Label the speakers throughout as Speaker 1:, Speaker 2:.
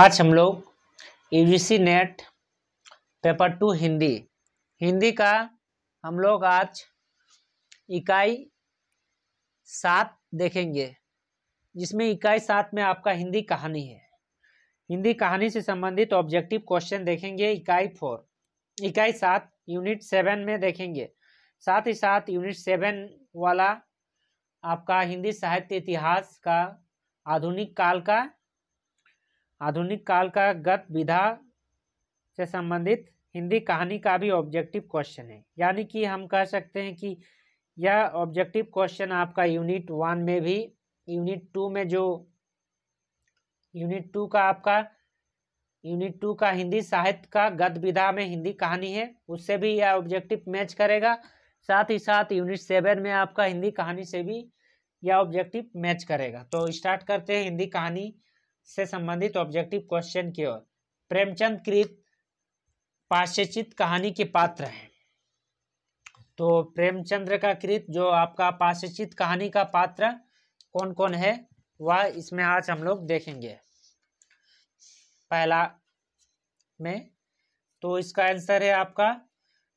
Speaker 1: आज हम लोग C NET paper two Hindi Hindi का हम लोग आज इकाई सात देखेंगे जिसमें इकाई सात में आपका हिंदी कहानी है हिंदी कहानी से संबंधित ऑब्जेक्टिव क्वेश्चन देखेंगे इकाई फोर इकाई सात यूनिट सेवन में देखेंगे साथ ही साथ यूनिट सेवन वाला आपका हिंदी साहित्य इतिहास का आधुनिक काल का आधुनिक काल का गत विधा से संबंधित हिंदी कहानी का भी ऑब्जेक्टिव क्वेश्चन है यानी कि हम कह सकते हैं कि यह ऑब्जेक्टिव क्वेश्चन आपका यूनिट वन में भी यूनिट टू में जो यूनिट टू का आपका यूनिट टू का हिंदी साहित्य का गद विधा में हिंदी कहानी है उससे भी यह ऑब्जेक्टिव मैच करेगा साथ ही साथ यूनिट सेवन में आपका हिंदी कहानी से भी यह ऑब्जेक्टिव मैच करेगा तो स्टार्ट करते हैं हिंदी कहानी से संबंधित ऑब्जेक्टिव क्वेश्चन की ओर प्रेमचंद कृत पाश्यचित कहानी के पात्र हैं तो प्रेमचंद्र का कृत जो आपका पाश्यचित कहानी का पात्र कौन कौन है वह इसमें आज हम लोग देखेंगे पहला में तो इसका आंसर है आपका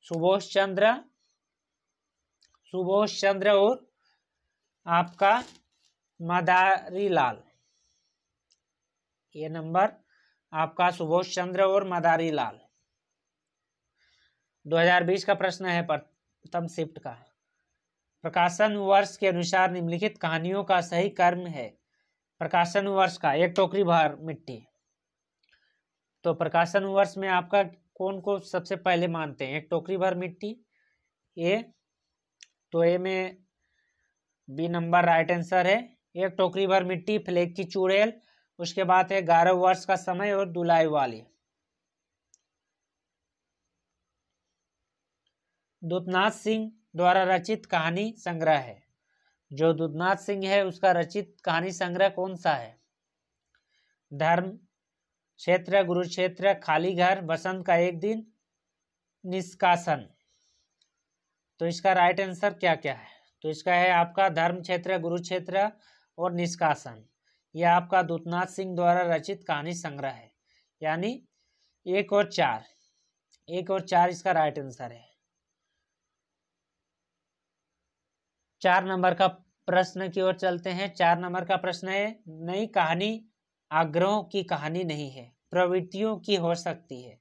Speaker 1: सुभाष चंद्र सुभाष चंद्र और आपका मदारी लाल ये नंबर आपका सुभाष चंद्र और मदारी लाल 2020 का प्रश्न है प्रथम शिफ्ट का प्रकाशन वर्ष के अनुसार निम्नलिखित कहानियों का सही कर्म है प्रकाशन वर्ष का एक टोकरी भर मिट्टी तो प्रकाशन वर्ष में आपका कौन को सबसे पहले मानते हैं एक टोकरी भर मिट्टी ए तो ए में बी नंबर राइट आंसर है एक टोकरी भर मिट्टी फ्लेग की चूड़ेल उसके बाद है ग्यारह वर्ष का समय और दुलाई वाली दूतनाथ सिंह द्वारा रचित कहानी संग्रह है जो दूतनाथ सिंह है उसका रचित कहानी संग्रह कौन सा है धर्म क्षेत्र गुरुक्षेत्र खाली घर बसंत का एक दिन निष्कासन तो इसका राइट आंसर क्या क्या है तो इसका है आपका धर्म क्षेत्र गुरुक्षेत्र और निष्कासन यह आपका दूतनाथ सिंह द्वारा रचित कहानी संग्रह है यानी एक और चार एक और चार इसका राइट आंसर है चार नंबर का प्रश्न की ओर चलते हैं चार नंबर का प्रश्न है नई कहानी आग्रहों की कहानी नहीं है प्रवृत्तियों की हो सकती है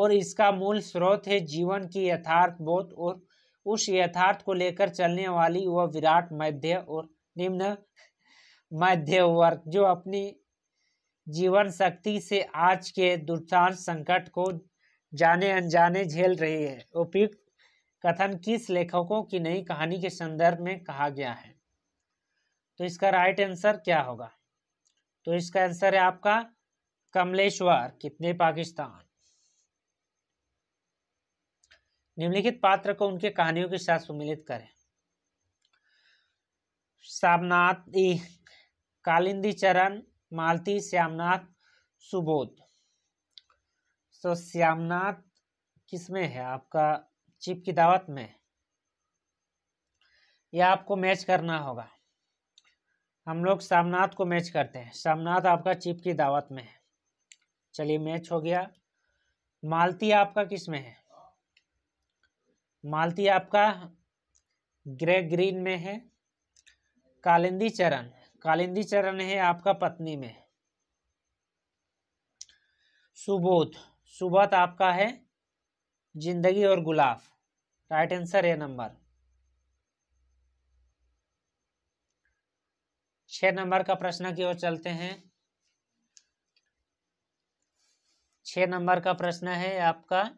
Speaker 1: और इसका मूल स्रोत है जीवन की यथार्थ बोध और उस यथार्थ को लेकर चलने वाली वह विराट मध्य और निम्न मध्य वर्ग जो अपनी जीवन शक्ति से आज के दुर्चांत संकट को जाने अनजाने झेल रही है उपयुक्त कथन किस लेखकों की नई कहानी के संदर्भ में कहा गया है तो इसका राइट आंसर क्या होगा तो इसका आंसर है आपका कमलेश्वर कितने पाकिस्तान निम्नलिखित पात्र को उनके कहानियों के साथ सुमिलित करें सामनाथ कालिंदी चरण मालती श्यामनाथ सुबोध सो so, श्यामनाथ किसमें है आपका चिप की दावत में यह आपको मैच करना होगा हम लोग सामनाथ को मैच करते हैं सामनाथ आपका चिप की दावत में है चलिए मैच हो गया मालती आपका किस में है मालती आपका ग्रे ग्रीन में है कालिंदी चरण कालिंदी चरण है आपका पत्नी में सुबोध सुबोध आपका है जिंदगी और गुलाब राइट आंसर है नंबर छह नंबर का प्रश्न की ओर चलते हैं छह नंबर का प्रश्न है आपका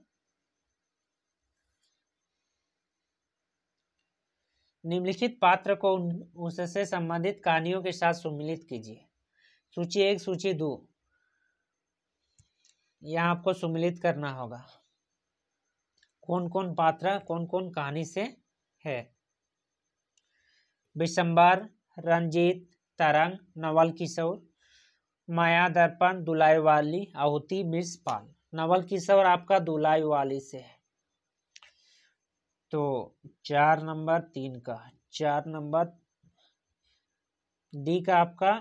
Speaker 1: निम्नलिखित पात्र को उससे संबंधित कहानियों के साथ सम्मिलित कीजिए सूची एक सूची दो यह आपको सम्मिलित करना होगा कौन कौन पात्र कौन कौन कहानी से है विशंबर रंजीत तरंग नवल किशोर माया दर्पण दुलाई वाली आहुति मिस पाल नवल किशोर आपका दुलाई वाली से है तो चार नंबर तीन का चार नंबर डी का आपका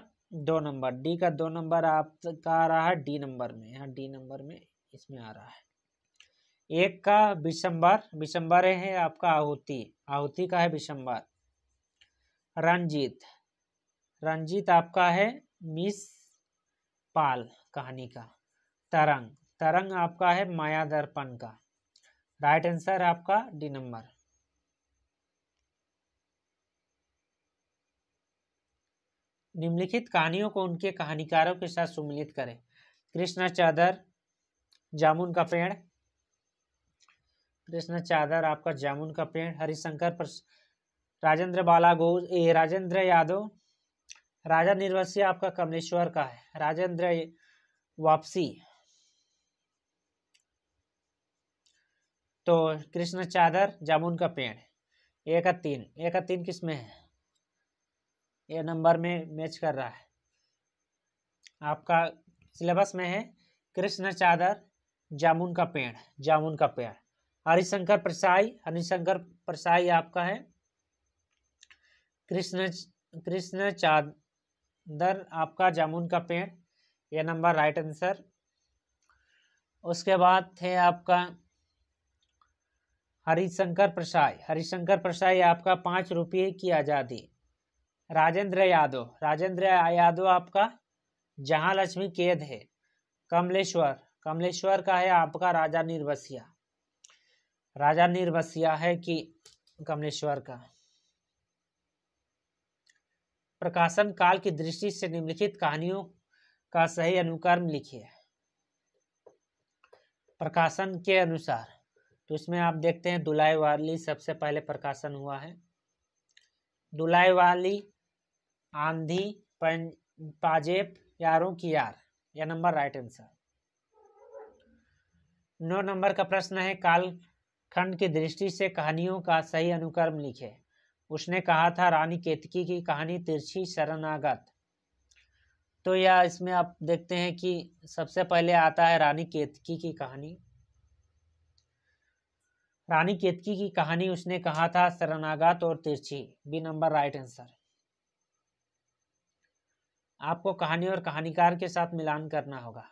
Speaker 1: दो नंबर डी का दो नंबर आपका आ रहा है डी नंबर में यहाँ डी नंबर में इसमें आ रहा है एक का विशंबर विशंबर है आपका आहुति आहुति का है विशंबर रंजीत रंजीत आपका है मिस पाल कहानी का तरंग तरंग आपका है माया दर्पण का राइट आंसर आपका डी नंबर निम्नलिखित कहानियों को उनके कहानीकारों के साथ सुमिलित करें कृष्णा चादर जामुन का पेड़ कृष्णा चादर आपका जामुन का पेड़ हरिशंकर राजेंद्र बाला घोष ए राजेंद्र यादव राजा निर्वसी आपका कमलेश्वर का है राजेंद्र वापसी तो कृष्ण चादर जामुन का पेड़ एक का तीन एक का तीन किस में है ये नंबर में मैच कर रहा है आपका सिलेबस में है कृष्ण चादर जामुन का पेड़ जामुन का पेड़ हरिशंकर प्रसाई हरिशंकर प्रसाई आपका है कृष्ण कृष्ण चादर आपका जामुन का पेड़ यह नंबर राइट आंसर उसके बाद थे आपका हरिशंकर प्रसाद हरिशंकर प्रसाद आपका पाँच रुपये की आज़ादी राजेंद्र यादव राजेंद्र यादव आपका जहाँ लक्ष्मी कैद है कमलेश्वर कमलेश्वर का है आपका राजा निर्वसिया राजा निर्वसिया है कि कमलेश्वर का प्रकाशन काल की दृष्टि से निम्नलिखित कहानियों का सही अनुक्रम लिखिए प्रकाशन के अनुसार तो इसमें आप देखते हैं दुलाई वाली सबसे पहले प्रकाशन हुआ है दुलाई वाली आंधी पाजेब यारों की यार यह नंबर राइट आंसर नौ नंबर का प्रश्न है कालखंड की दृष्टि से कहानियों का सही अनुक्रम लिखे उसने कहा था रानी केतकी की कहानी तिरछी शरणागत तो यह इसमें आप देखते हैं कि सबसे पहले आता है रानी केतकी की कहानी रानी केतकी की कहानी उसने कहा था शरणागत और तिरछी बी नंबर राइट आंसर आपको कहानी और कहानीकार के साथ मिलान करना होगा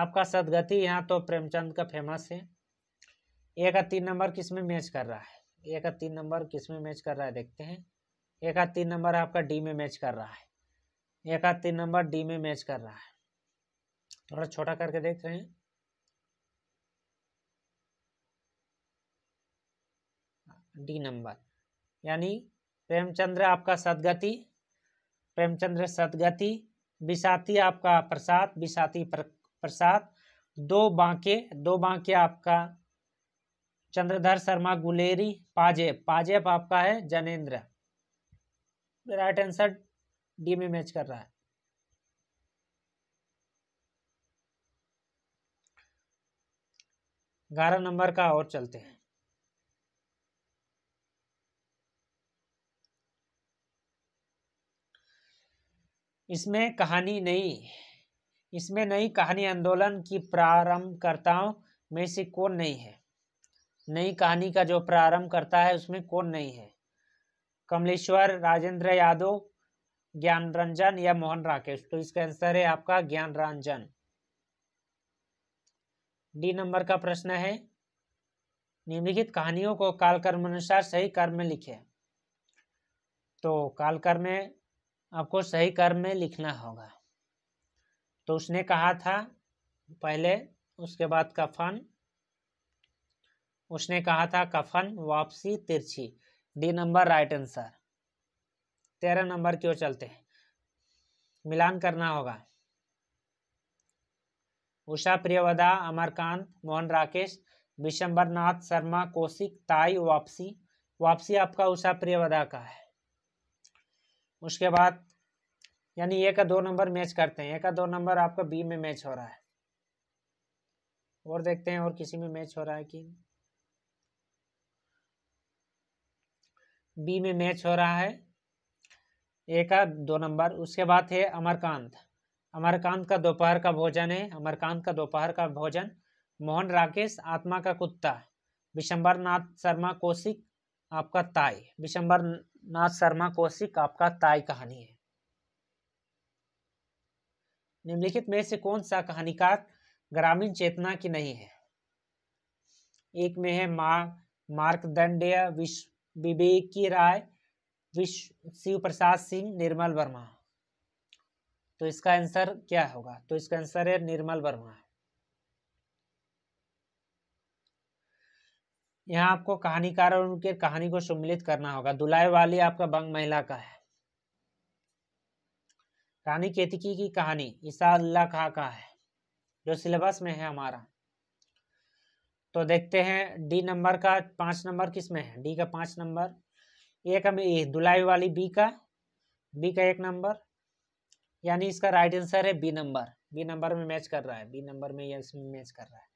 Speaker 1: आपका सदगति यहाँ तो प्रेमचंद का फेमस है एक का तीन नंबर किसमें मैच कर रहा है एक का तीन नंबर किसमें मैच कर रहा है देखते हैं एक का तीन नंबर आपका डी में मैच कर रहा है एक का तीन नंबर डी में मैच कर रहा है थोड़ा छोटा करके देख रहे हैं डी नंबर यानी प्रेमचंद्र आपका सदगति प्रेमचंद्र सदगति विसाती आपका प्रसाद विसाती प्रसाद दो बांके दो बांके आपका चंद्रधर शर्मा गुलेरी पाजेब पाजेब आपका है जनेन्द्र राइट आंसर डी में मैच कर रहा है ग्यारह नंबर का और चलते हैं इसमें कहानी नहीं इसमें नई कहानी आंदोलन की प्रारंभकर्ताओं में से कौन नहीं है नई कहानी का जो प्रारंभ करता है उसमें कौन नहीं है कमलेश्वर राजेंद्र यादव ज्ञान रंजन या मोहन राकेश तो इसका आंसर है आपका ज्ञान रंजन डी नंबर का प्रश्न है निम्नलिखित कहानियों को कालकर्म अनुसार सही कर्म में लिखे तो कालकर्म में आपको सही कर्म में लिखना होगा तो उसने कहा था पहले उसके बाद कफन उसने कहा था कफन वापसी तिरछी डी नंबर राइट आंसर तेरह नंबर की ओर चलते हैं मिलान करना होगा उषा प्रियवदा अमरकांत मोहन राकेश विशंबरनाथ शर्मा कौशिक ताई वापसी वापसी आपका उषा प्रियवदा का है उसके बाद यानी ए का दो नंबर मैच करते हैं ए का दो नंबर आपका बी में मैच हो रहा है और देखते हैं और किसी में मैच हो रहा है कि बी में मैच हो रहा है ए का दो नंबर उसके बाद है अमरकांत अमरकांत का दोपहर का भोजन है अमरकांत का दोपहर का भोजन मोहन राकेश आत्मा का कुत्ता विशंबर नाथ शर्मा कौशिक आपका ताई विशंबर नाथ शर्मा कौशिक आपका ताई कहानी है निम्नलिखित में से कौन सा कहानीकार ग्रामीण चेतना की नहीं है एक में है मा मार्कदंड विश्व विवेक की राय विश्व शिव प्रसाद सिंह निर्मल वर्मा तो इसका आंसर क्या होगा तो इसका आंसर है निर्मल वर्मा यहाँ आपको कहानीकार और उनके कहानी को सम्मिलित करना होगा दुलाई वाली आपका बंग महिला का है रानी केतकी की कहानी ईसा अल्लाह खा का है जो सिलेबस में है हमारा तो देखते हैं डी नंबर का पांच नंबर किस में है डी का पांच नंबर एक हम दुलाई वाली बी का बी का एक नंबर यानी इसका राइट आंसर है बी नंबर बी नंबर में मैच कर रहा है बी नंबर में इसमें मैच कर रहा है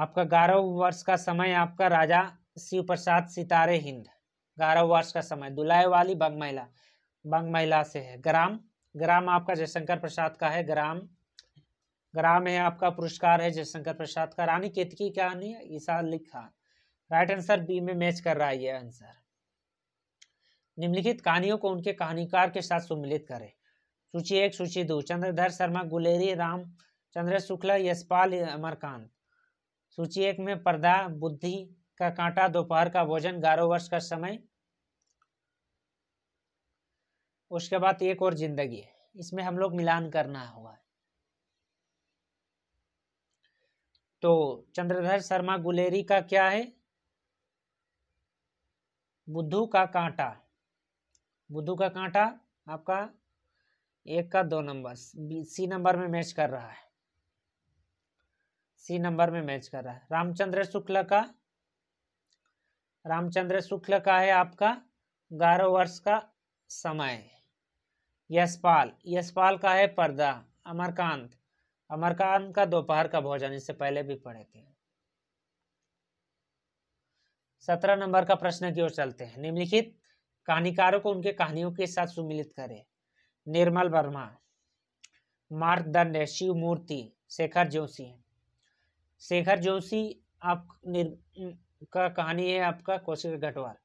Speaker 1: आपका ग्यारह वर्ष का समय आपका राजा शिव प्रसाद सितारे हिंद ग्यारह वर्ष का समय दुलाए वाली बंग महिला बंग महिला से है ग्राम ग्राम आपका जयशंकर प्रसाद का है ग्राम ग्राम है आपका पुरस्कार है जयशंकर प्रसाद का रानी केतकी की कहानी ईसा लिखा राइट आंसर बी में मैच कर रहा है यह आंसर निम्नलिखित कहानियों को उनके कहानीकार के साथ सम्मिलित करें सूची एक सूची दो चंद्रधर शर्मा गुलेरी राम चंद्र शुक्ला यशपाल अमरकांत सूची एक में पर्दा बुद्धि का कांटा दोपहर का भोजन गारो वर्ष का समय उसके बाद एक और जिंदगी है इसमें हम लोग मिलान करना हुआ है तो चंद्रधर शर्मा गुलेरी का क्या है बुद्धू का कांटा बुद्धू का कांटा आपका एक का दो नंबर सी नंबर में मैच कर रहा है सी नंबर में मैच कर रहा है रामचंद्र शुक्ल का रामचंद्र शुक्ल का है आपका ग्यारह वर्ष का समय यशपाल यशपाल का है पर्दा अमरकांत अमरकांत का दोपहर का भोजन इससे पहले भी पढ़े थे सत्रह नंबर का प्रश्न की ओर चलते हैं निम्नलिखित कहानीकारों को उनके कहानियों के साथ सुमिलित करें निर्मल वर्मा मार्गदंड शिव मूर्ति शेखर जोशी शेखर जोशी आप निर का कहानी है आपका कौशिक गटवार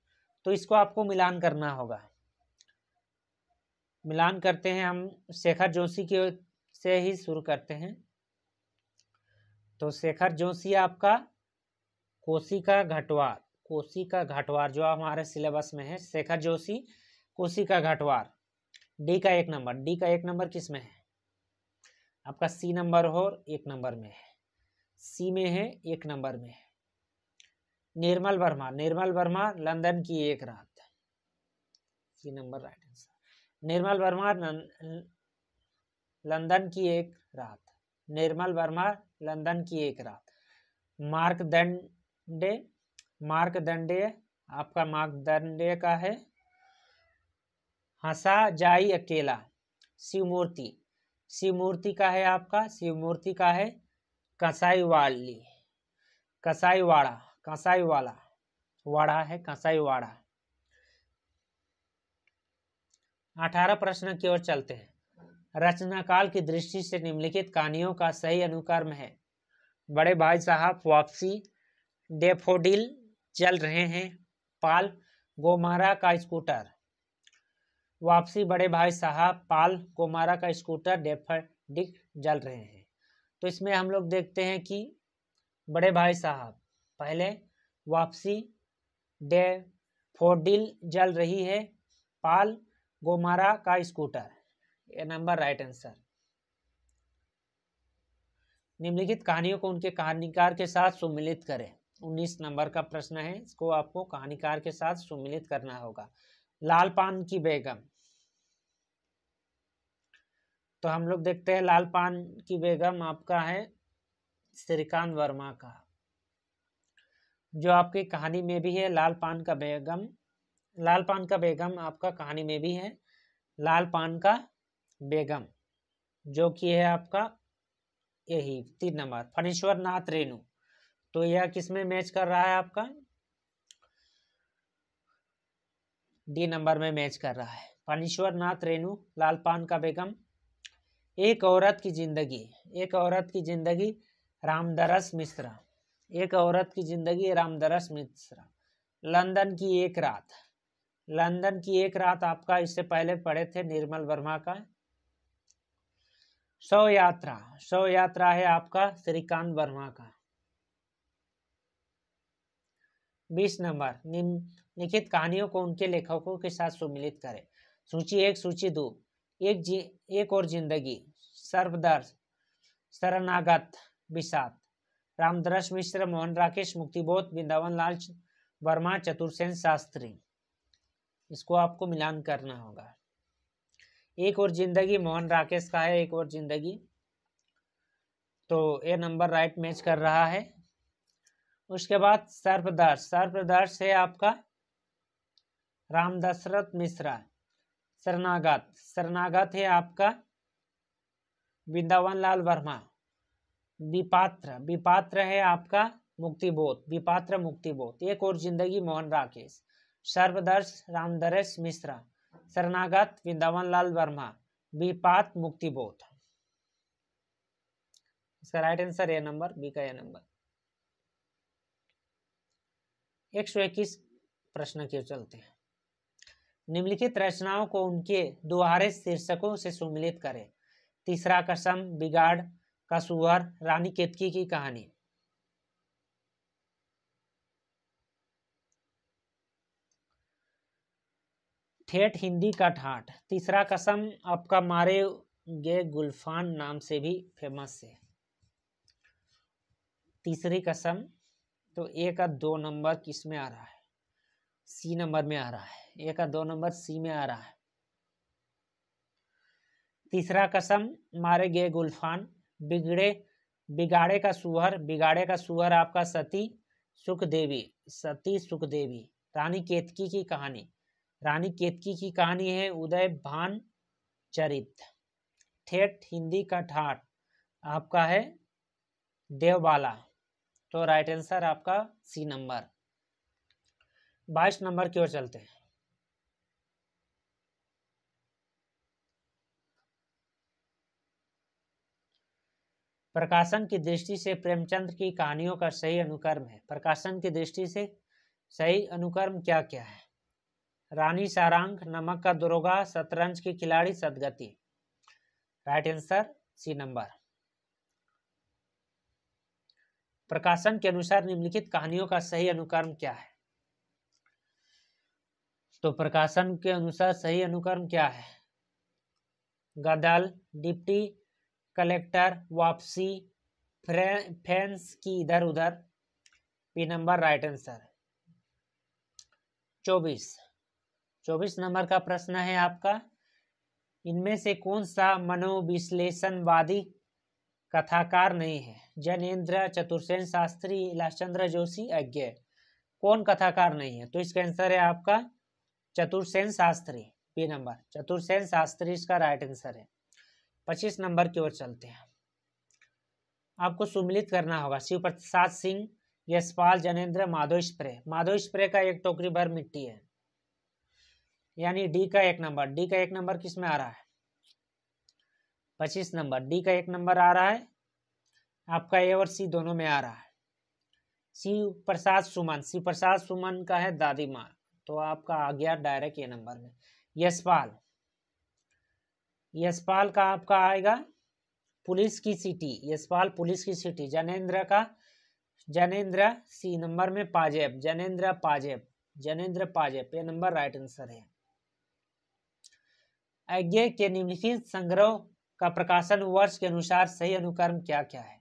Speaker 1: तो इसको आपको मिलान करना होगा मिलान करते हैं हम शेखर जोशी के से ही शुरू करते हैं तो शेखर जोशी आपका कोसी का घटवार कोसी का घटवार जो हमारे सिलेबस में है शेखर जोशी कोसी का घटवार डी का एक नंबर डी का एक नंबर किस में है आपका सी नंबर और एक नंबर में है सी में है एक नंबर में है निर्मल वर्मा निर्मल वर्मा लंदन की एक रात C number right answer Nirmal Verma London की एक रात निर्मल वर्मा लंदन की एक रात मार्क दंडे मार्क दंडे आपका मार्क दंडे का है हंसा जाई अकेला शिवमूर्ति शिवमूर्ति का है आपका शिवमूर्ति का है कसाई वाली कसाई वाला वाड़ा है कसाईवाड़ा अठारह प्रश्न की ओर चलते हैं रचनाकाल की दृष्टि से निम्नलिखित कहानियों का सही अनुक्रम है बड़े भाई साहब वापसी डेफोडिल चल रहे हैं पाल गोमारा का स्कूटर वापसी बड़े भाई साहब पाल गोमारा का स्कूटर डेफोडिक जल रहे हैं तो इसमें हम लोग देखते हैं कि बड़े भाई साहब पहले वापसी डे फोडिल जल रही है पाल गोमारा का स्कूटर ये नंबर राइट आंसर निम्नलिखित कहानियों को उनके कहानीकार के साथ सुमिलित करें उन्नीस नंबर का प्रश्न है इसको आपको कहानीकार के साथ सुमिलित करना होगा लाल पान की बेगम तो हम लोग देखते हैं पान की बेगम आपका है श्रीकांत वर्मा का जो आपकी कहानी में भी है लाल पान का बेगम लाल पान का बेगम आपका कहानी में भी है लाल पान का बेगम जो कि है आपका यही तीन नंबर फणेश्वर नाथ रेणु तो यह किसमें मैच कर रहा है आपका डी नंबर में मैच कर रहा है फणेश्वर नाथ रेणु लाल पान का बेगम एक औरत की ज़िंदगी एक औरत की ज़िंदगी रामदरस मिश्रा एक औरत की ज़िंदगी रामदरस मिश्रा लंदन की एक रात लंदन की एक रात आपका इससे पहले पढ़े थे निर्मल वर्मा का सौ यात्रा सौ यात्रा है आपका श्रीकांत वर्मा का बीस नंबर निम्नलिखित कहानियों को उनके लेखकों के साथ सुमिलित करें सूची एक सूची दो एक जी एक और जिंदगी सर्वदर्श शरणागत विषाद रामदर्श मिश्र मोहन राकेश मुक्तिबोध वृंदावन लाल वर्मा चतुर्सेन शास्त्री इसको आपको मिलान करना होगा एक और जिंदगी मोहन राकेश का है एक और जिंदगी तो ये नंबर राइट मैच कर रहा है उसके बाद सर्पदर्श सर्पदर्श है आपका राम दशरथ मिश्रा शरणागत शरणागत है आपका वृंदावन लाल वर्मा विपात्र विपात्र है आपका मुक्तिबोध विपात्र मुक्तिबोध एक और जिंदगी मोहन राकेश सर्वदर्श रामदर्श मिश्रा शरणागत वृंदावन लाल वर्मा विपात मुक्तिबोध इसका right answer A number B का ए नंबर एक सौ इक्कीस प्रश्न के चलते हैं निम्नलिखित रचनाओं को उनके दोहारे शीर्षकों से सुमिलित करें तीसरा कसम बिगाड़ कसूहर रानी केतकी की कहानी ठेठ हिंदी का ठाठ तीसरा कसम आपका मारे गे गुलफान नाम से भी फेमस है तीसरी कसम तो एक का दो नंबर किस में आ रहा है सी नंबर में आ रहा है ए का दो नंबर सी में आ रहा है तीसरा कसम मारे गए गुलफान बिगड़े बिगाड़े का सुहर बिगाड़े का सुहर आपका सती सुख देवी सती सुख देवी रानी केतकी की कहानी रानी केतकी की कहानी है उदय भान चरित ठेठ हिंदी का ठाठ आपका है देवबाला तो राइट आंसर आपका सी नंबर बाईस नंबर की ओर चलते हैं प्रकाशन की दृष्टि से प्रेमचंद की कहानियों का सही अनुक्रम है प्रकाशन की दृष्टि से सही अनुक्रम क्या क्या है रानी सारांग नमक का दुरोगा शतरंज की खिलाड़ी सदगति राइट आंसर सी नंबर प्रकाशन के अनुसार निम्नलिखित कहानियों का सही अनुक्रम क्या है तो प्रकाशन के अनुसार सही अनुक्रम क्या है गदल डिप्टी कलेक्टर वापसी फैंस की इधर उधर पी नंबर राइट आंसर चौबीस चौबीस नंबर का प्रश्न है आपका इनमें से कौन सा मनोविश्लेषणवादी कथाकार नहीं है जैनेन्द्र चतुर्सेन शास्त्री लाचंद्र जोशी अज्ञ कौन कथाकार नहीं है तो इसका आंसर है आपका चतुर्सेन शास्त्री पी नंबर चतुर्सेन शास्त्री इसका राइट आंसर है पच्चीस नंबर की ओर चलते हैं आपको सुमिलित करना होगा शिव प्रसाद सिंह यशपाल जनेन्द्र माधो स्प्रे माधो स्प्रे का एक टोकरी भर मिट्टी है यानी डी का एक नंबर डी का एक नंबर किस में आ रहा है पच्चीस नंबर डी का एक नंबर आ रहा है आपका ए और सी दोनों में आ रहा है शिव प्रसाद सुमन शिव प्रसाद सुमन का है दादी माँ तो आपका आ गया डायरेक्ट ए नंबर में यशपाल यशपाल का आपका आएगा पुलिस की सिटी यशपाल पुलिस की सिटी जनेन्द्र का जनेन्द्र सी नंबर में पाजेब जनेन्द्र पाजेब जनेन्द्र पाजेब ये नंबर राइट आंसर है आज्ञा के निम्नलिखित संग्रह का प्रकाशन वर्ष के अनुसार सही अनुक्रम क्या क्या है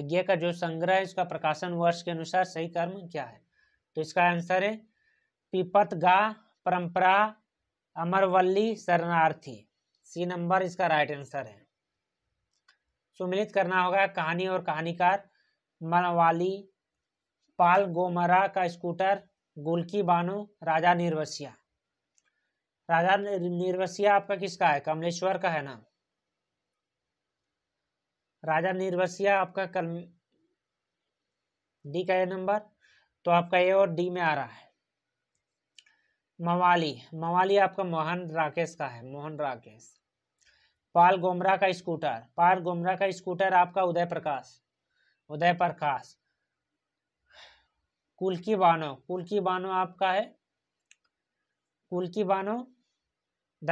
Speaker 1: आज्ञा का जो संग्रह है उसका प्रकाशन वर्ष के अनुसार सही कर्म क्या है तो इसका आंसर है पिपत गा परंपरा अमरवल्ली शरणार्थी सी नंबर इसका राइट आंसर है सुमिलित करना होगा कहानी और कहानीकार मनवाली पाल गोमरा का स्कूटर गुलकी बानो राजा निर्वसिया राजा निर्वसिया आपका किसका है कमलेश्वर का है ना राजा निर्वसिया आपका कल डी का ये नंबर तो आपका ए और डी में आ रहा है मवाली मवाली आपका मोहन राकेश का है मोहन राकेश पाल गोमरा का स्कूटर पाल गोमरा का स्कूटर आपका उदय प्रकाश उदय प्रकाश कुलकी बानो कुलकी बानो आपका है कुलकी बानो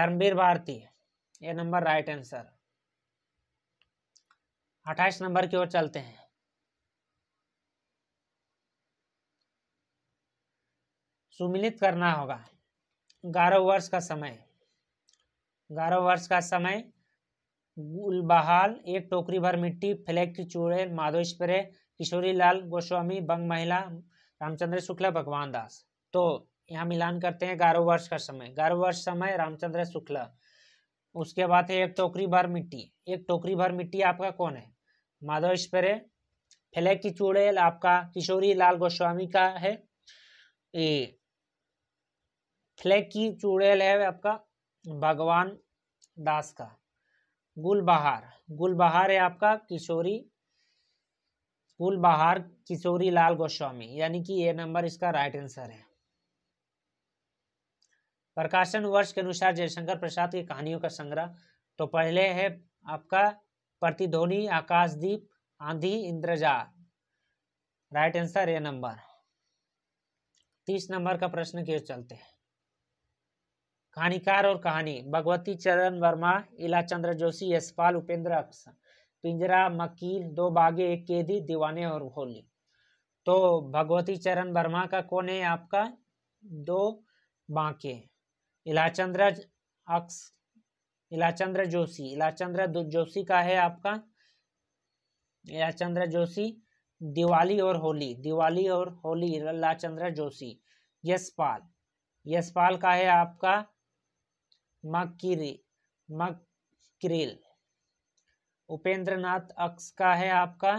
Speaker 1: धर्मवीर भारती ये नंबर राइट आंसर अट्ठाईस नंबर की ओर चलते हैं सुमिलित करना होगा ग्यारह वर्ष का समय ग्यारह वर्ष का समय गुलबहाल एक टोकरी भर मिट्टी फ्लेक्ट चूड़े माधो स्प्रे किशोरी लाल गोस्वामी बंग महिला रामचंद्र शुक्ला भगवान दास तो यहाँ मिलान करते हैं ग्यारह वर्ष का समय ग्यारह वर्ष समय रामचंद्र शुक्ला उसके बाद है एक टोकरी भर मिट्टी एक टोकरी भर मिट्टी आपका कौन है माधव स्प्रे की चूड़ेल आपका किशोरी लाल गोस्वामी का है फ्लैग की चूड़ेल है आपका भगवान दास का गुलबहार गुलबहार है आपका किशोरी गुलबहार किशोरी लाल गोस्वामी यानी कि ये नंबर इसका राइट आंसर है प्रकाशन वर्ष के अनुसार जयशंकर प्रसाद की कहानियों का संग्रह तो पहले है आपका प्रतिध्वनि आकाशदीप आंधी इंद्रजा राइट आंसर ए नंबर तीस नंबर का प्रश्न के चलते हैं कहानीकार और कहानी भगवती चरण वर्मा इला चंद्र जोशी यशपाल उपेंद्र अक्स पिंजरा मकील दो बागे एक कैदी दीवाने और होली तो भगवती चरण वर्मा का कौन है आपका दो बाके इलाचंद्र अक्स इलाचंद्र जोशी इलाचंद्र जोशी का है आपका इलाचंद्र जोशी दिवाली और होली दिवाली और होली इलाचंद्र जोशी यशपाल यशपाल का है आपका मकिरी मकरिल उपेंद्र नाथ अक्स का है आपका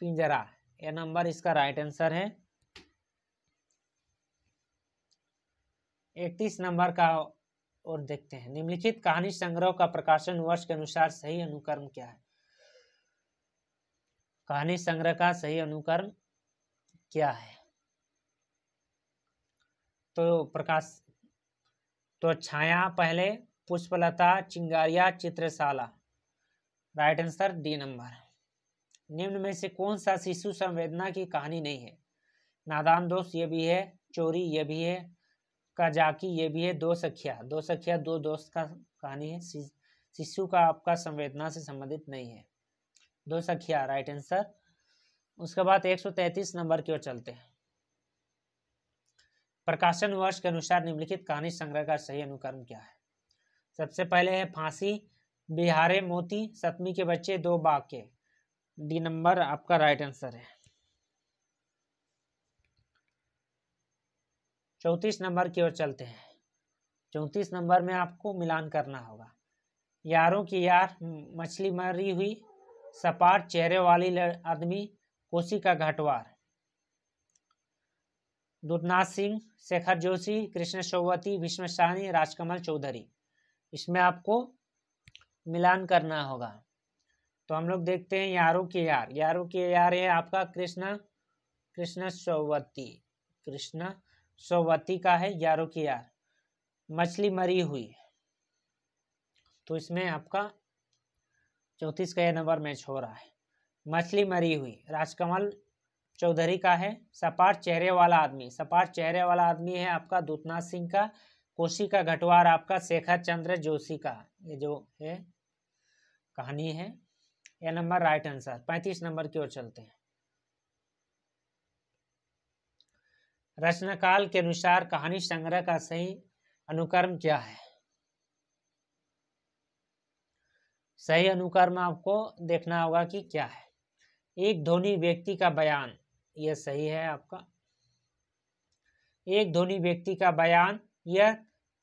Speaker 1: पिंजरा यह नंबर इसका राइट आंसर है इकतीस नंबर का और देखते हैं निम्नलिखित कहानी संग्रह का प्रकाशन वर्ष के अनुसार सही अनुक्रम क्या है कहानी संग्रह का सही अनुकर्म क्या है तो प्रकाश तो छाया पहले पुष्पलता चिंगारिया चित्रशाला राइट आंसर डी नंबर निम्न में से कौन सा शिशु संवेदना की कहानी नहीं है नादान दोस्त ये भी है चोरी ये भी है काजाकी ये भी है दो सखिया दो सखिया दो दोस्त का कहानी है शिशु का आपका संवेदना से संबंधित नहीं है दो सखिया राइट आंसर उसके बाद 133 नंबर की ओर चलते हैं प्रकाशन वर्ष के अनुसार निम्नलिखित कहानी संग्रह का सही अनुक्रम क्या है सबसे पहले है फांसी बिहारे मोती सतमी के बच्चे दो बाके डी नंबर आपका राइट आंसर है चौंतीस नंबर की ओर चलते हैं चौंतीस नंबर में आपको मिलान करना होगा यारों की यार मछली मरी हुई सपाट चेहरे वाली आदमी कोसी का घटवार दूधनाथ सिंह शेखर जोशी कृष्ण सोवती विश्व सहनी राजकमल चौधरी इसमें आपको मिलान करना होगा तो हम लोग देखते हैं यारो के यार यारो के यार है आपका कृष्ण कृष्ण सोवती कृष्ण सोवती का है यारो के यार मछली मरी हुई तो इसमें आपका चौंतीस का यह नंबर मैच हो रहा है मछली मरी हुई राजकमल चौधरी का है सपाट चेहरे वाला आदमी सपाट चेहरे वाला आदमी है आपका दूतनाथ सिंह का कोशी का घटवार आपका शेखर चंद्र जोशी का ये जो है कहानी है ये नंबर राइट आंसर पैंतीस नंबर की ओर चलते हैं रचनाकाल के अनुसार कहानी संग्रह का सही अनुक्रम क्या है सही अनुक्रम आपको देखना होगा कि क्या है एक धोनी व्यक्ति का बयान यह सही है आपका एक धोनी व्यक्ति का बयान यह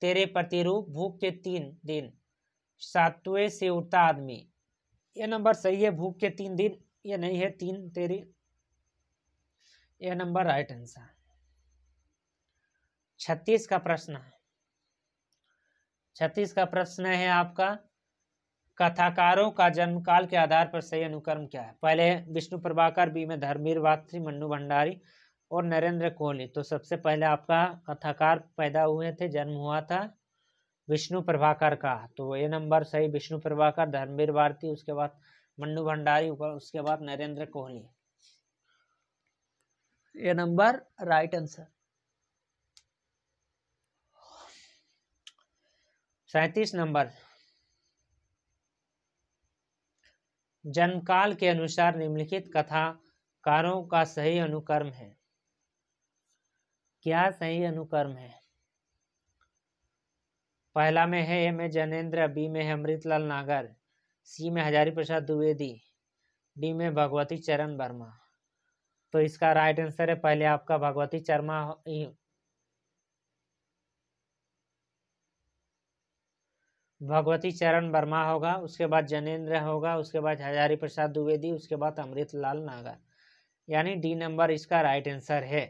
Speaker 1: तेरे प्रतिरूप भूख के तीन दिन सातवें से उठता आदमी यह नंबर सही है भूख के तीन दिन यह नहीं है तीन तेरे यह नंबर राइट आंसर छत्तीस का प्रश्न है छत्तीस का प्रश्न है आपका कथाकारों का जन्मकाल के आधार पर सही अनुक्रम क्या है पहले विष्णु प्रभाकर बी में धर्मवीर वात्री मन्नू भंडारी और नरेंद्र कोहली तो सबसे पहले आपका कथाकार पैदा हुए थे जन्म हुआ था विष्णु प्रभाकर का तो ये नंबर सही विष्णु प्रभाकर धर्मवीर भारती उसके बाद मन्नू भंडारी उसके बाद नरेंद्र कोहली ये नंबर राइट आंसर सैतीस नंबर जन्मकाल के अनुसार निम्नलिखित कथाकारों का सही अनुकर्म है क्या सही अनुकर्म है पहला में है ए में जनेन्द्र बी में है अमृतलाल नागर सी में हजारी प्रसाद द्विवेदी डी में भगवती चरण वर्मा तो इसका राइट आंसर है पहले आपका भगवती चरमा भगवती चरण वर्मा होगा उसके बाद जनेन्द्र होगा उसके बाद हजारी प्रसाद द्विवेदी उसके बाद अमृत लाल नागर यानी डी नंबर इसका राइट आंसर है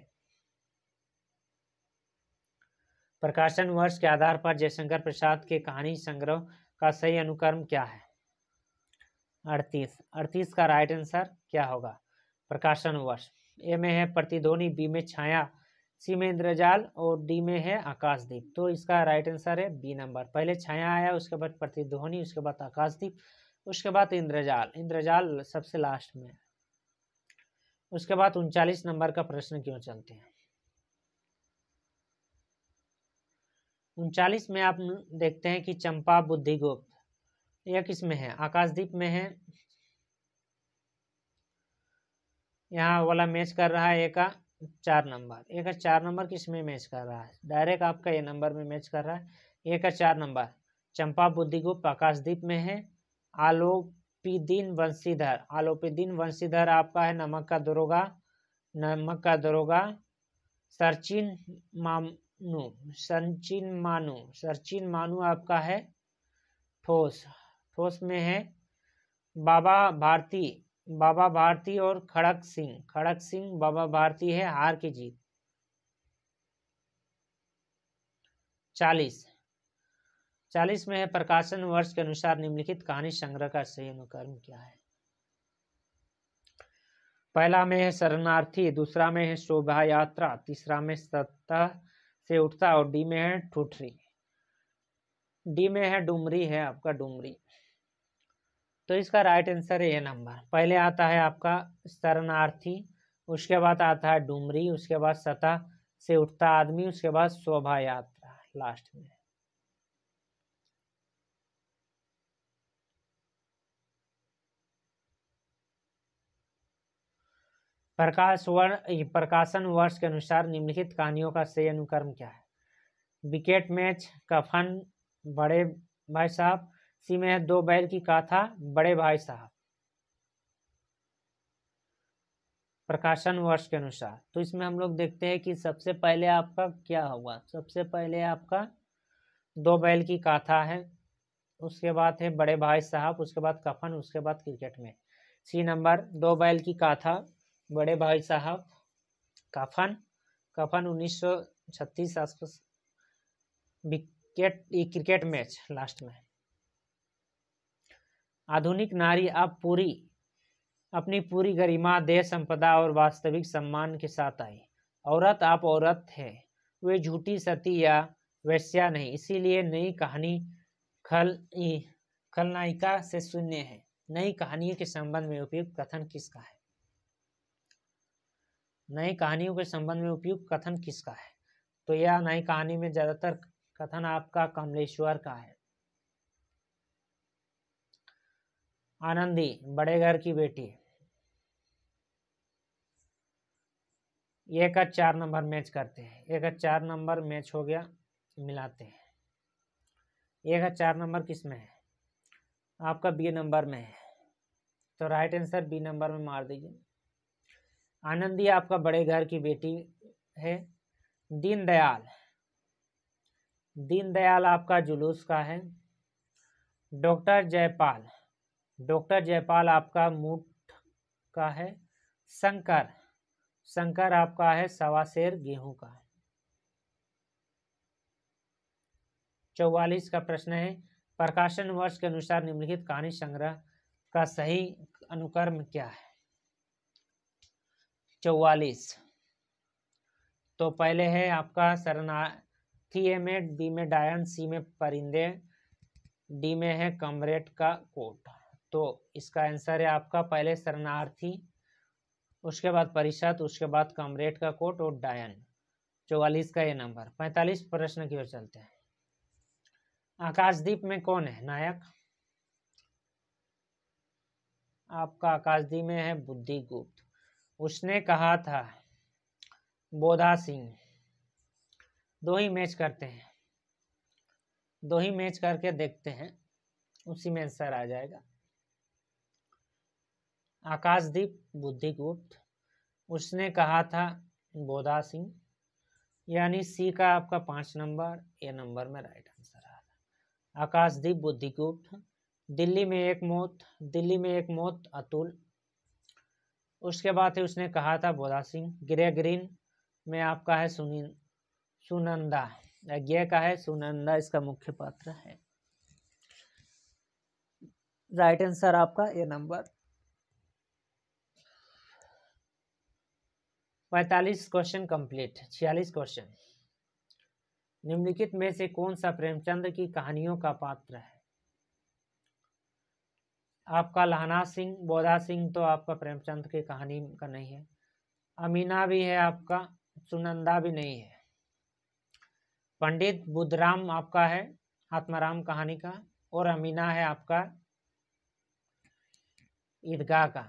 Speaker 1: प्रकाशन वर्ष के आधार पर जयशंकर प्रसाद के कहानी संग्रह का सही अनुक्रम क्या है अड़तीस अड़तीस का राइट आंसर क्या होगा प्रकाशन वर्ष ए में है प्रतिध्वनि बी में छाया सी में इंद्रजाल और डी में है आकाशदीप तो इसका राइट आंसर है बी नंबर पहले छाया आया उसके बाद प्रतिध्वनि उसके बाद आकाशदीप उसके बाद इंद्रजाल इंद्रजाल सबसे लास्ट में उसके बाद उनचालीस नंबर का प्रश्न क्यों चलते हैं उनचालीस में आप देखते हैं कि चंपा बुद्धिगुप्त यह किस में है आकाशदीप में है यहाँ वाला मैच कर रहा है एक का चार नंबर ए का चार नंबर किस में मैच कर रहा है डायरेक्ट आपका ए नंबर में मैच कर रहा है ए का चार नंबर चंपा बुद्धिगुप्त आकाशदीप में है आलोपीदीन वंशीधर आलोपीदीन वंशीधर आपका है नमक का दरोगा नमक का दरोगा सरचिन मानू सरचिन मानु सरचिन मानु आपका है ठोस ठोस में है बाबा भारती बाबा भारती और खड़क सिंह खड़क सिंह बाबा भारती है हार की जीत चालीस चालीस में है प्रकाशन वर्ष के अनुसार निम्नलिखित कहानी संग्रह का सही अनुक्रम क्या है पहला में है शरणार्थी दूसरा में है शोभा यात्रा तीसरा में सत्ता से उठता और डी में है ठुठरी डी में है डुमरी है आपका डुमरी तो इसका राइट आंसर है ए नंबर पहले आता है आपका शरणार्थी उसके बाद आता है डुमरी उसके बाद सतह से उठता आदमी उसके बाद शोभा यात्रा लास्ट में प्रकाश वर्ण प्रकाशन वर्ष के अनुसार निम्नलिखित कहानियों का सही अनुक्रम क्या है विकेट मैच कफन बड़े भाई साहब सी में है दो बैल की काथा बड़े भाई साहब प्रकाशन वर्ष के अनुसार तो इसमें हम लोग देखते हैं कि सबसे पहले आपका क्या होगा सबसे पहले आपका दो बैल की काथा है उसके बाद है बड़े भाई साहब उसके बाद कफन उसके बाद क्रिकेट में सी नंबर दो बैल की काथा बड़े भाई साहब कफन कफन उन्नीस सौ छत्तीस विकेट क्रिकेट मैच लास्ट में आधुनिक नारी अब पूरी अपनी पूरी गरिमा देह संपदा और वास्तविक सम्मान के साथ आई औरत आप औरत है वे झूठी सती या वैश्या नहीं इसीलिए नई कहानी खल खलनायिका से शून्य है नई कहानियों के संबंध में उपयुक्त कथन किसका है नई कहानियों के संबंध में उपयुक्त कथन किसका है तो यह नई कहानी में ज़्यादातर कथन आपका कमलेश्वर का है आनंदी बड़े घर की बेटी एक का चार नंबर मैच करते हैं एक का चार नंबर मैच हो गया मिलाते हैं एक का चार नंबर किस में है आपका बी नंबर में है तो राइट आंसर बी नंबर में मार दीजिए आनंदी आपका बड़े घर की बेटी है दीनदयाल दीनदयाल आपका जुलूस का है डॉक्टर जयपाल डॉक्टर जयपाल आपका मूठ का है शंकर शंकर आपका है सवा शेर गेहूं का है चौवालीस का प्रश्न है प्रकाशन वर्ष के अनुसार निम्नलिखित कहानी संग्रह का सही अनुक्रम क्या है चौवालीस तो पहले है आपका शरणार्थी ए में बी में डायन सी में परिंदे डी में है कमरेट का कोट तो इसका आंसर है आपका पहले शरणार्थी उसके बाद परिषद उसके बाद कमरेड का कोट और डायन चौवालीस का ये नंबर पैंतालीस प्रश्न की ओर चलते हैं आकाशदीप में कौन है नायक आपका आकाशदीप में है बुद्धि गुप्त उसने कहा था बोधा सिंह दो ही मैच करते हैं दो ही मैच करके देखते हैं उसी में आंसर आ जाएगा आकाशदीप बुद्धिगुप्त उसने कहा था बोधा सिंह यानी सी का आपका पाँच नंबर ए नंबर में राइट आंसर आ रहा आकाशदीप बुद्धिगुप्त दिल्ली में एक मौत दिल्ली में एक मौत अतुल उसके बाद उसने कहा था बोधा सिंह ग्रे ग्रीन में आपका है सुनी सुनंदा यज्ञ का है सुनंदा इसका मुख्य पात्र है राइट आंसर आपका ए नंबर पैंतालीस क्वेश्चन कंप्लीट छियालीस क्वेश्चन निम्नलिखित में से कौन सा प्रेमचंद की कहानियों का पात्र है आपका लहना सिंह बोधा सिंह तो आपका प्रेमचंद की कहानी का नहीं है अमीना भी है आपका सुनंदा भी नहीं है पंडित बुद्धराम आपका है आत्माराम कहानी का और अमीना है आपका ईदगाह का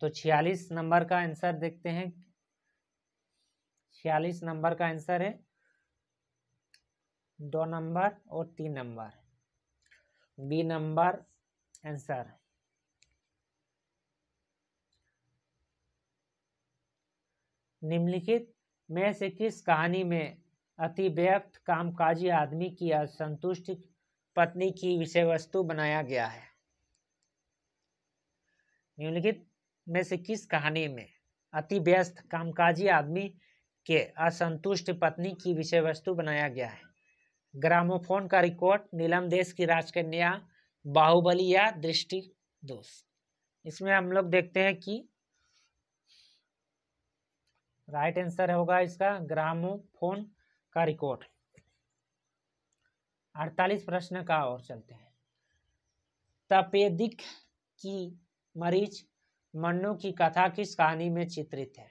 Speaker 1: तो छियालीस नंबर का आंसर देखते हैं छियालीस नंबर का आंसर है दो नंबर और तीन नंबर बी नंबर आंसर निम्नलिखित में से किस कहानी में अतिव्यक्त कामकाजी आदमी की असंतुष्ट पत्नी की विषय वस्तु बनाया गया है निम्नलिखित में से किस कहानी में अति व्यस्त कामकाजी आदमी के असंतुष्ट पत्नी की विषय वस्तु बनाया गया है ग्रामोफोन का रिकॉर्ड नीलम देश की राजकन्या बाहुबली या दृष्टि दोष इसमें हम लोग देखते हैं कि राइट आंसर होगा इसका ग्रामोफोन का रिकॉर्ड अड़तालीस प्रश्न का और चलते हैं तपेदिक की मरीज मन्नू की कथा किस कहानी में चित्रित है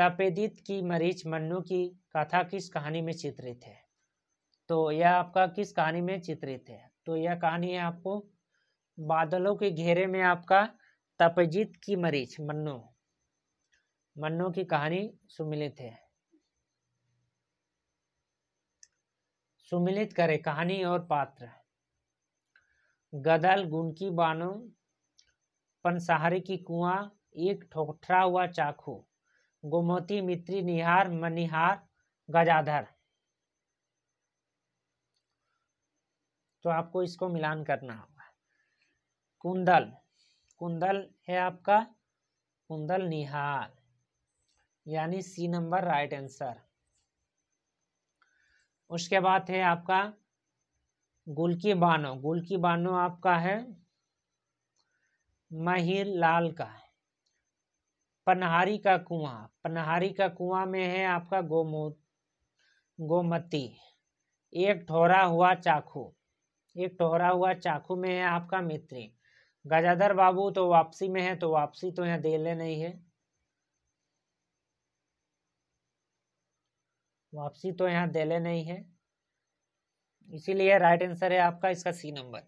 Speaker 1: तपेदित की मरीज मन्नू की कथा किस कहानी में चित्रित है तो यह आपका किस कहानी में चित्रित है तो यह कहानी है आपको बादलों के घेरे में आपका तपेजित की मरीज मन्नू मन्नू की कहानी सुमिलित है सुमिलित करें कहानी और पात्र गदल गुनकी बानो पनसहारे की कुआं एक ठोठरा हुआ चाकू गोमोती मित्री निहार मनिहार गजाधर तो आपको इसको मिलान करना होगा कुंदल कुंदल है आपका कुंदल निहार यानी सी नंबर राइट आंसर उसके बाद है आपका गुलकी बानो गुलकी बानो आपका है महिर लाल का है पनहारी का कुआं पनहारी का कुआं में है आपका गोमो गोमती एक ठोरा हुआ चाकू एक ठोरा हुआ चाकू में है आपका मित्री गजाधर बाबू तो वापसी में है तो वापसी तो यहाँ देले नहीं है वापसी तो यहाँ देले नहीं है इसीलिए राइट आंसर है आपका इसका सी नंबर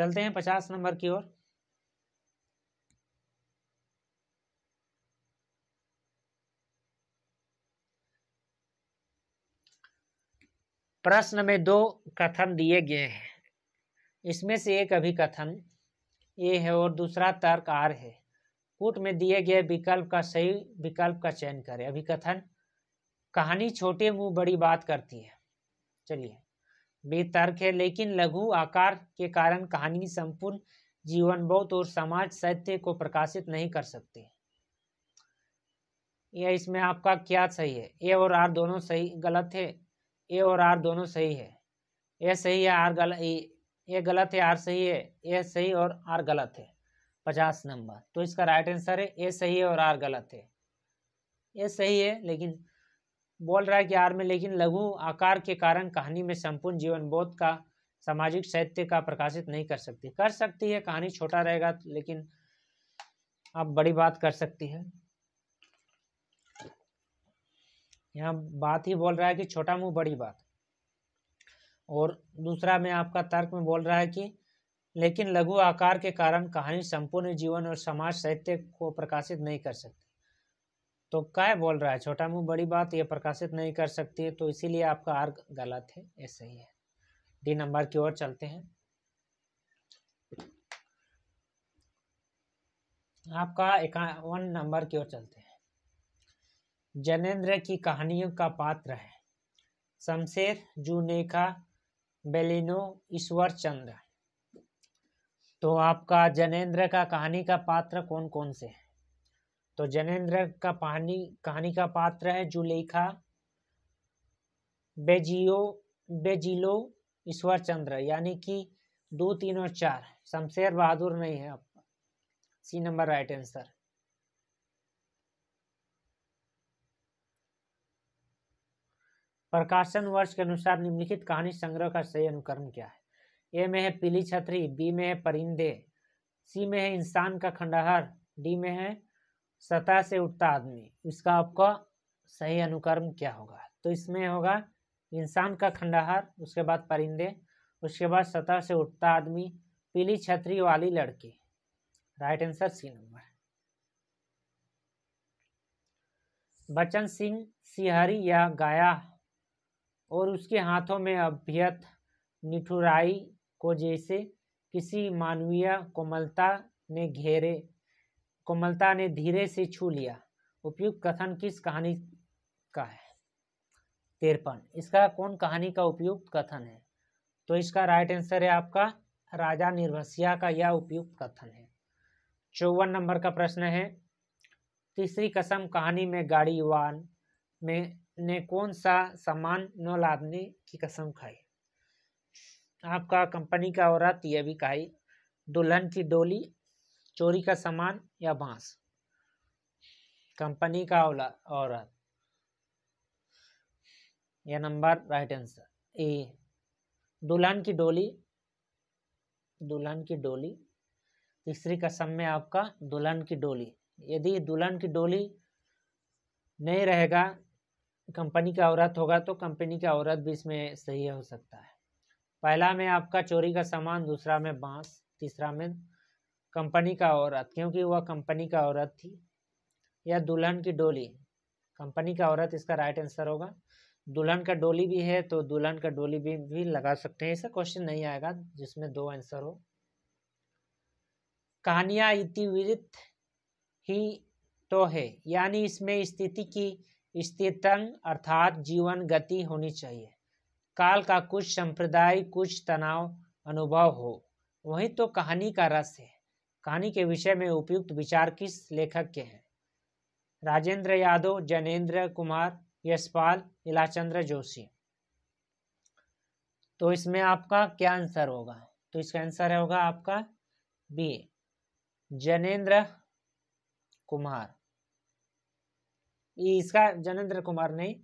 Speaker 1: चलते हैं पचास नंबर की ओर प्रश्न में दो कथन दिए गए हैं इसमें से एक अभी कथन ए है और दूसरा तर्क आर है कूट में दिए गए विकल्प का सही विकल्प का चयन करें अभी कथन कहानी छोटे मुंह बड़ी बात करती है चलिए बेतर्क है लेकिन लघु आकार के कारण कहानी संपूर्ण जीवनबोध और समाज साहित्य को प्रकाशित नहीं कर सकती या इसमें आपका क्या सही है ए और आर दोनों सही गलत है ए और आर दोनों सही है ए सही है आर गलत ए गलत है आर सही है ए सही और आर गलत है पचास नंबर तो इसका राइट आंसर है ए सही है और आर गलत है ए सही है लेकिन बोल रहा है कि आर में लेकिन लघु आकार के कारण कहानी में संपूर्ण जीवन बोध का सामाजिक साहित्य का प्रकाशित नहीं कर सकती कर सकती है कहानी छोटा रहेगा लेकिन आप बड़ी बात कर सकती है यहाँ बात ही बोल रहा है कि छोटा मुंह बड़ी बात और दूसरा में आपका तर्क में बोल रहा है कि लेकिन लघु आकार के कारण कहानी संपूर्ण जीवन और समाज साहित्य को प्रकाशित नहीं कर सकती तो काय बोल रहा है छोटा मुंह बड़ी बात यह प्रकाशित नहीं कर सकती है तो इसीलिए आपका आर्ग गलत है ये सही है डी नंबर की ओर चलते हैं आपका इक्यावन नंबर की ओर चलते हैं जनेन्द्र की कहानियों का पात्र है शमशेर जूनेखा बेलिनो ईश्वर चंद्र तो आपका जनेन्द्र का कहानी का पात्र कौन कौन से हैं तो जनेन्द्र का कहानी कहानी का पात्र है जुलेखा बेजियो बेजिलो ईश्वर चंद्र यानी कि दो तीन और चार शमशेर बहादुर नहीं है आपका सी नंबर राइट आंसर प्रकाशन वर्ष के अनुसार निम्नलिखित कहानी संग्रह का सही अनुकरण क्या है ए में है पीली छतरी बी में है परिंदे सी में है इंसान का खंडहर डी में है सतह से उठता आदमी उसका आपका सही अनुकर्म क्या होगा तो इसमें होगा इंसान का खंडहर उसके बाद परिंदे उसके बाद सतह से उठता आदमी पीली छतरी वाली लड़की राइट आंसर सी नंबर बचन सिंह सिहरी या गाया और उसके हाथों में अभ्यत निठुराई को जैसे किसी मानवीय कोमलता ने घेरे कोमलता ने धीरे से छू लिया उपयुक्त कथन किस कहानी का है तिरपन इसका कौन कहानी का उपयुक्त कथन है तो इसका राइट आंसर है आपका राजा निर्भसिया का यह उपयुक्त कथन है चौवन नंबर का प्रश्न है तीसरी कसम कहानी में गाड़ी वन में ने कौन सा सामान न लादने की कसम खाई आपका कंपनी का औरत यह भी खाई दुल्हन की डोली चोरी का सामान या बांस कंपनी का और यह नंबर राइट आंसर ए दुल्हन की डोली दुल्हन की डोली तीसरी कसम में आपका दुल्हन की डोली यदि दुल्हन की डोली नहीं रहेगा कंपनी का औरत होगा तो कंपनी का औरत भी इसमें सही हो सकता है पहला में आपका चोरी का सामान दूसरा में बांस तीसरा में कंपनी का औरत क्योंकि वह कंपनी का औरत थी या दुल्हन की डोली कंपनी का औरत इसका राइट आंसर होगा दुल्हन का डोली भी है तो दुल्हन का डोली भी, भी लगा सकते हैं ऐसा क्वेश्चन नहीं आएगा जिसमें दो आंसर हो कहानिया इतिवृत्त ही तो है यानी इसमें स्थिति की स्थितंग अर्थात जीवन गति होनी चाहिए काल का कुछ संप्रदाय कुछ तनाव अनुभव हो वही तो कहानी का रस है कहानी के विषय में उपयुक्त विचार किस लेखक के हैं राजेंद्र यादव जनेन्द्र कुमार यशपाल इलाचंद्र जोशी तो इसमें आपका क्या आंसर होगा तो इसका आंसर होगा आपका बी जनेन्द्र कुमार इसका जनेन्द्र कुमार नहीं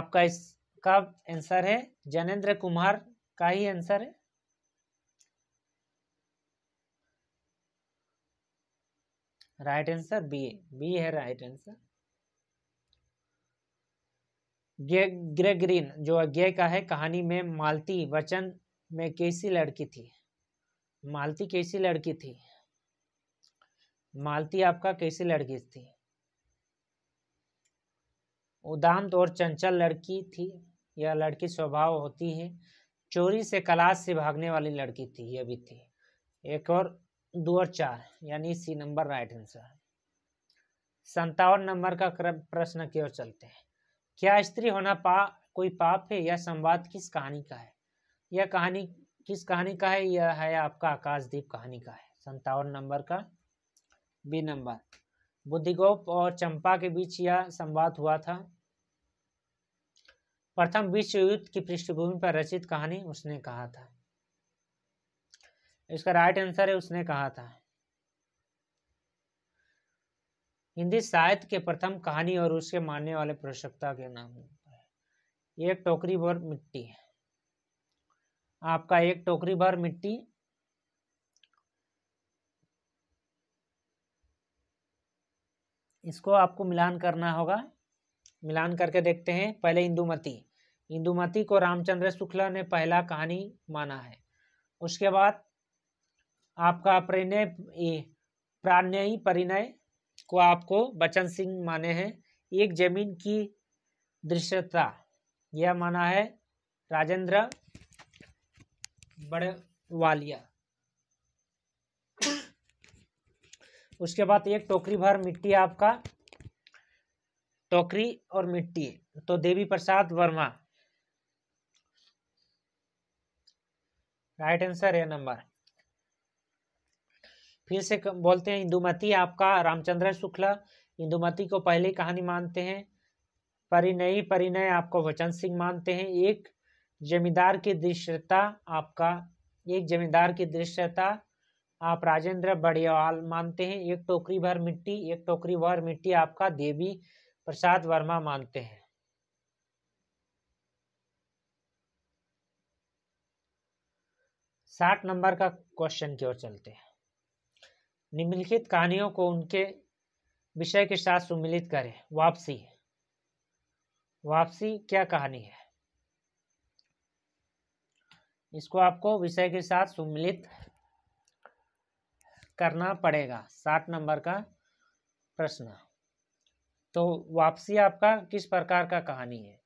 Speaker 1: आपका इसका आंसर है जनेन्द्र कुमार का ही आंसर है राइट आंसर बी बी है राइट आंसर ग्रेगरीन जो अज्ञे का है कहानी में मालती वचन में कैसी लड़की थी मालती कैसी लड़की थी मालती आपका कैसी लड़की थी उदांत और चंचल लड़की थी या लड़की स्वभाव होती है चोरी से क्लास से भागने वाली लड़की थी यह भी थी एक और दो और चार यानी सी नंबर राइट आंसर है संतावन नंबर का प्रश्न की ओर चलते हैं क्या स्त्री होना पा कोई पाप है या संवाद किस कहानी का है यह कहानी किस कहानी का है यह है आपका आकाशदीप कहानी का है संतावन नंबर का बी नंबर बुद्धिगोप और चंपा के बीच यह संवाद हुआ था प्रथम विश्व युद्ध की पृष्ठभूमि पर रचित कहानी उसने कहा था इसका राइट आंसर है उसने कहा था हिंदी साहित्य के प्रथम कहानी और उसके मानने वाले प्रशक्ता के नाम एक टोकरी भर मिट्टी आपका एक टोकरी भर मिट्टी इसको आपको मिलान करना होगा मिलान करके देखते हैं पहले इंदुमती इंदुमती को रामचंद्र शुक्ला ने पहला कहानी माना है उसके बाद आपका परिणय प्राणयी परिणय को आपको बचन सिंह माने हैं एक जमीन की दृश्यता यह माना है राजेंद्र बड़वालिया उसके बाद एक टोकरी भर मिट्टी आपका टोकरी और मिट्टी तो देवी प्रसाद वर्मा राइट आंसर है नंबर फिर से बोलते हैं इंदुमती आपका रामचंद्र शुक्ला इंदुमती को पहली कहानी मानते हैं परिणयी परिणय आपको वचन सिंह मानते हैं एक जमींदार की दृश्यता आपका एक जमींदार की दृश्यता आप राजेंद्र बड़ियाल मानते हैं एक टोकरी भर मिट्टी एक टोकरी भर मिट्टी आपका देवी प्रसाद वर्मा मानते हैं साठ नंबर का क्वेश्चन की ओर चलते हैं निम्नलिखित कहानियों को उनके विषय के साथ सुमिलित करें वापसी वापसी क्या कहानी है इसको आपको विषय के साथ सुमिलित करना पड़ेगा सात नंबर का प्रश्न तो वापसी आपका किस प्रकार का कहानी है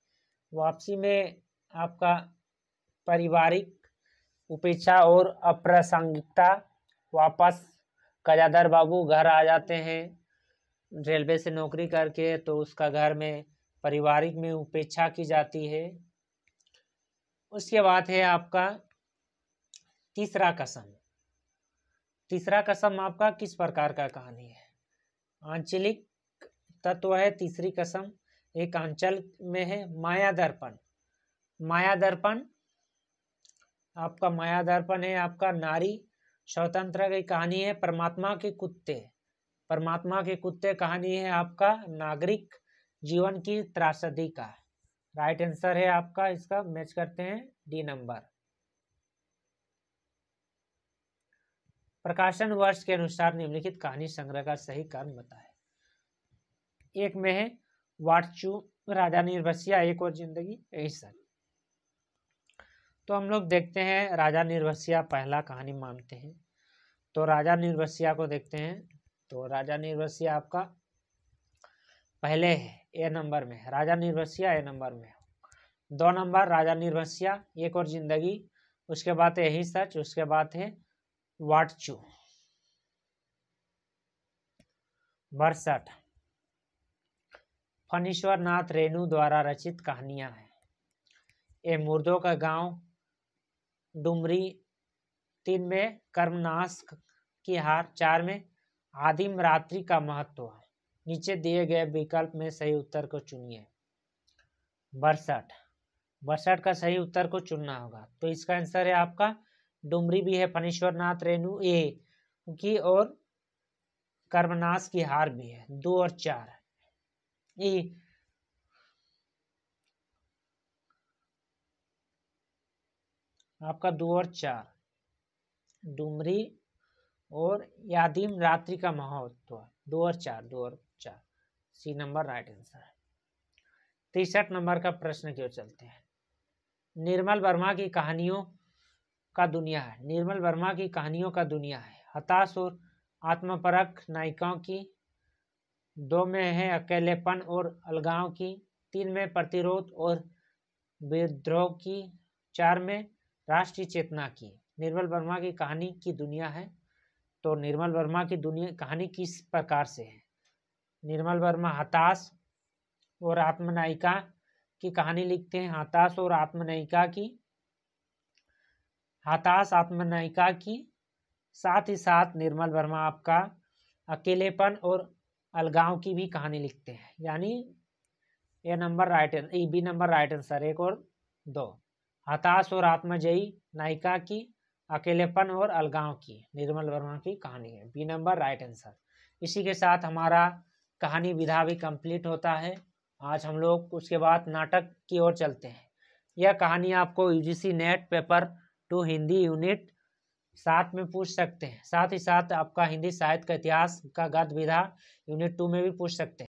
Speaker 1: वापसी में आपका पारिवारिक उपेक्षा और अप्रासंगिकता वापस कजादर बाबू घर आ जाते हैं रेलवे से नौकरी करके तो उसका घर में पारिवारिक में उपेक्षा की जाती है उसके बाद है आपका तीसरा कसम तीसरा कसम आपका किस प्रकार का कहानी है आंचलिक तत्व है तीसरी कसम एक आंचल में है माया दर्पण माया दर्पण आपका माया दर्पण है आपका नारी स्वतंत्र की कहानी है परमात्मा के कुत्ते परमात्मा के कुत्ते कहानी है आपका नागरिक जीवन की त्रासदी का राइट आंसर है आपका इसका मैच करते हैं डी नंबर प्रकाशन वर्ष के अनुसार निम्नलिखित कहानी संग्रह का सही कारण बताए एक में है वाटचू राजा निर्भसिया एक और जिंदगी यही सारी तो हम लोग देखते हैं राजा निर्वसिया पहला कहानी मानते हैं तो राजा निर्वसिया को देखते हैं तो राजा निर्वसिया आपका पहले है ए नंबर में राजा निर्वसिया ए नंबर में दो नंबर राजा निर्वसिया एक और जिंदगी उसके बाद यही सच उसके बाद है वाटचू बरसठ फनीश्वर नाथ रेणु द्वारा रचित कहानियां हैं ये मुर्दों का गांव डुमरी तीन में कर्मनाश की हार चार में आदिम रात्रि का महत्व है नीचे दिए गए विकल्प में सही उत्तर को चुनिए बरसठ बरसठ का सही उत्तर को चुनना होगा तो इसका आंसर है आपका डुमरी भी है फणीश्वर नाथ रेणु ए की और कर्मनाश की हार भी है दो और चार ई आपका दो और चार डुमरी और यादिम रात्रि का महत्व तो दो और चार दो और चार सी नंबर राइट आंसर है तिरसठ नंबर का प्रश्न क्यों चलते हैं निर्मल वर्मा की कहानियों का दुनिया है निर्मल वर्मा की कहानियों का दुनिया है हताश और आत्मपरक नायिकाओं की दो में है अकेलेपन और अलगाव की तीन में प्रतिरोध और विद्रोह की चार में राष्ट्रीय चेतना की निर्मल वर्मा की कहानी की दुनिया है तो निर्मल वर्मा की दुनिया कहानी किस प्रकार से है निर्मल वर्मा हताश और आत्मनायिका की कहानी लिखते हैं हताश और आत्मनायिका की हताश आत्मनायिका की साथ ही साथ निर्मल वर्मा आपका अकेलेपन और अलगाव की भी कहानी लिखते हैं यानी A number right A B number right answer एक और दो हताश और आत्मजयी नायिका की अकेलेपन और अलगाव की निर्मल वर्मा की कहानी है बी नंबर राइट आंसर इसी के साथ हमारा कहानी विधा भी कंप्लीट होता है आज हम लोग उसके बाद नाटक की ओर चलते हैं यह कहानी आपको UGC NET paper two Hindi unit साथ में पूछ सकते हैं साथ ही साथ आपका हिंदी साहित्य का इतिहास का गद विधा यूनिट टू में भी पूछ सकते हैं